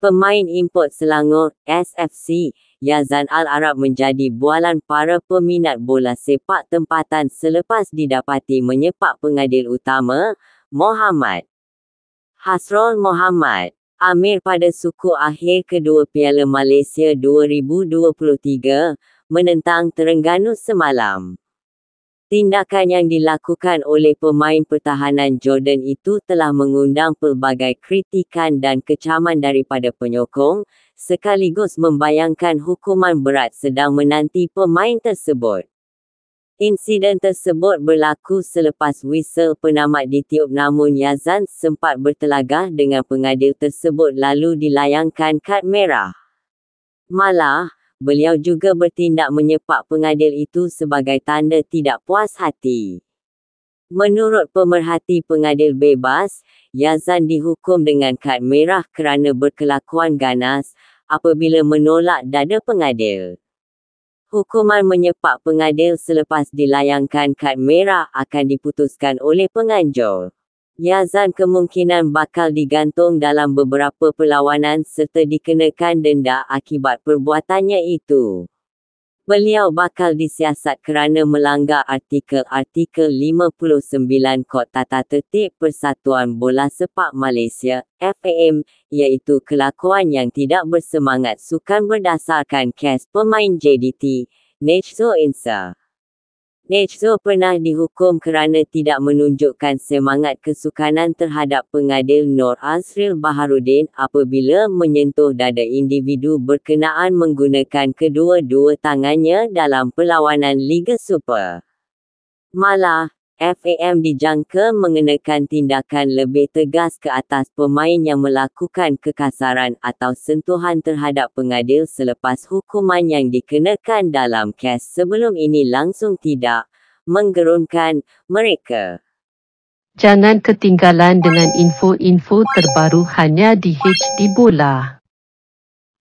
Pemain import Selangor, SFC, Yazan Al-Arab menjadi bualan para peminat bola sepak tempatan selepas didapati menyepak pengadil utama, Mohamad. Hasrol Mohamad, Amir pada suku akhir kedua Piala Malaysia 2023, menentang Terengganu semalam. Tindakan yang dilakukan oleh pemain pertahanan Jordan itu telah mengundang pelbagai kritikan dan kecaman daripada penyokong, sekaligus membayangkan hukuman berat sedang menanti pemain tersebut. Insiden tersebut berlaku selepas whistle penamat ditiup namun Yazan sempat bertelagah dengan pengadil tersebut lalu dilayangkan kad merah. Malah, beliau juga bertindak menyepak pengadil itu sebagai tanda tidak puas hati. Menurut pemerhati pengadil bebas, Yazan dihukum dengan kad merah kerana berkelakuan ganas apabila menolak dada pengadil. Hukuman menyepak pengadil selepas dilayangkan kad merah akan diputuskan oleh penganjur. Yazan kemungkinan bakal digantung dalam beberapa perlawanan serta dikenakan denda akibat perbuatannya itu. Beliau bakal disiasat kerana melanggar artikel-artikel 59 Kod Tata Tertib Persatuan Bola Sepak Malaysia, FAM, iaitu kelakuan yang tidak bersemangat sukan berdasarkan kes pemain JDT, Nejso Insa. Hezo pernah dihukum kerana tidak menunjukkan semangat kesukanan terhadap pengadil Nur Azril Baharudin apabila menyentuh dada individu berkenaan menggunakan kedua-dua tangannya dalam perlawanan Liga Super. Malah, FAM dijangka mengenakan tindakan lebih tegas ke atas pemain yang melakukan kekasaran atau sentuhan terhadap pengadil selepas hukuman yang dikenakan dalam kes sebelum ini langsung tidak menggerunkan mereka. Jangan ketinggalan dengan info-info terbaru hanya di HD Bola.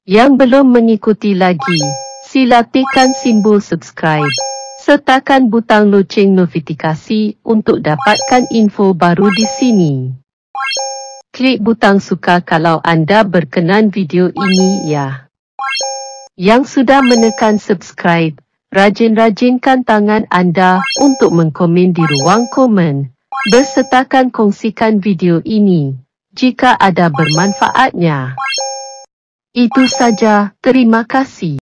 Yang belum mengikuti lagi, sila tekan simbol subscribe sertakan butang loceng notifikasi untuk dapatkan info baru di sini. Klik butang suka kalau anda berkenan video ini ya. Yang sudah menekan subscribe, rajin-rajinkan tangan anda untuk mengkomen di ruang komen. Bersertakan kongsikan video ini jika ada bermanfaatnya. Itu saja, terima kasih.